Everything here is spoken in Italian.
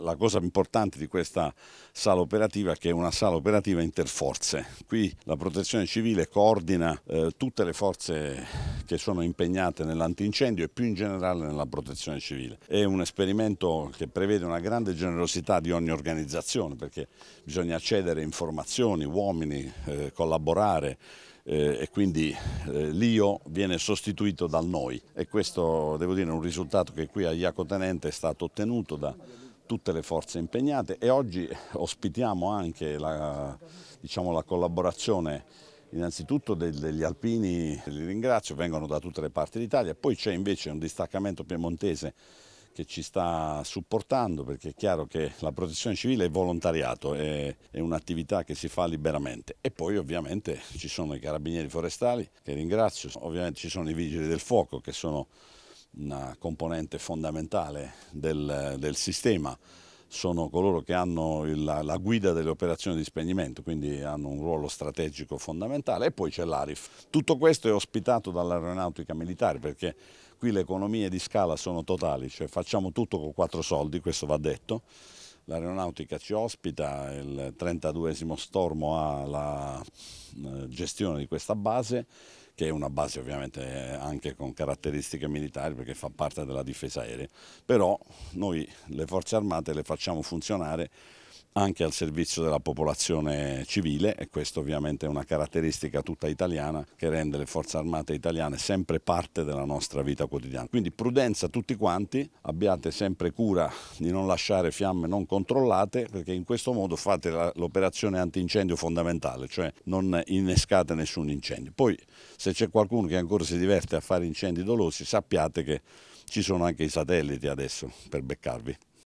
la cosa importante di questa sala operativa è che è una sala operativa interforze. Qui la protezione civile coordina eh, tutte le forze che sono impegnate nell'antincendio e più in generale nella protezione civile. È un esperimento che prevede una grande generosità di ogni organizzazione perché bisogna accedere a informazioni, uomini, eh, collaborare eh, e quindi eh, l'io viene sostituito dal noi e questo devo dire è un risultato che qui a Iacotenente è stato ottenuto da tutte le forze impegnate e oggi ospitiamo anche la, diciamo, la collaborazione innanzitutto degli alpini, li ringrazio, vengono da tutte le parti d'Italia, poi c'è invece un distaccamento piemontese che ci sta supportando perché è chiaro che la protezione civile è volontariato, è, è un'attività che si fa liberamente e poi ovviamente ci sono i carabinieri forestali che ringrazio, ovviamente ci sono i vigili del fuoco che sono una componente fondamentale del, del sistema sono coloro che hanno la, la, guida delle operazioni di spegnimento, quindi hanno un ruolo strategico fondamentale e poi c'è l'Arif. Tutto questo è ospitato dall'aeronautica militare perché qui le economie di scala sono totali, cioè facciamo tutto con quattro soldi, questo va detto, L'aeronautica ci ospita, il 32 Stormo ha la eh, gestione di questa base che è una base ovviamente eh, anche con caratteristiche militari perché fa parte della difesa aerea, però noi le forze armate le facciamo funzionare anche al servizio della popolazione civile e questa ovviamente è una caratteristica tutta italiana che rende le forze armate italiane sempre parte della nostra vita quotidiana. Quindi prudenza tutti quanti, abbiate sempre cura di non lasciare fiamme non controllate perché in questo modo fate l'operazione antincendio fondamentale, cioè non innescate nessun incendio. Poi se c'è qualcuno che ancora si diverte a fare incendi dolosi sappiate che ci sono anche i satelliti adesso per beccarvi.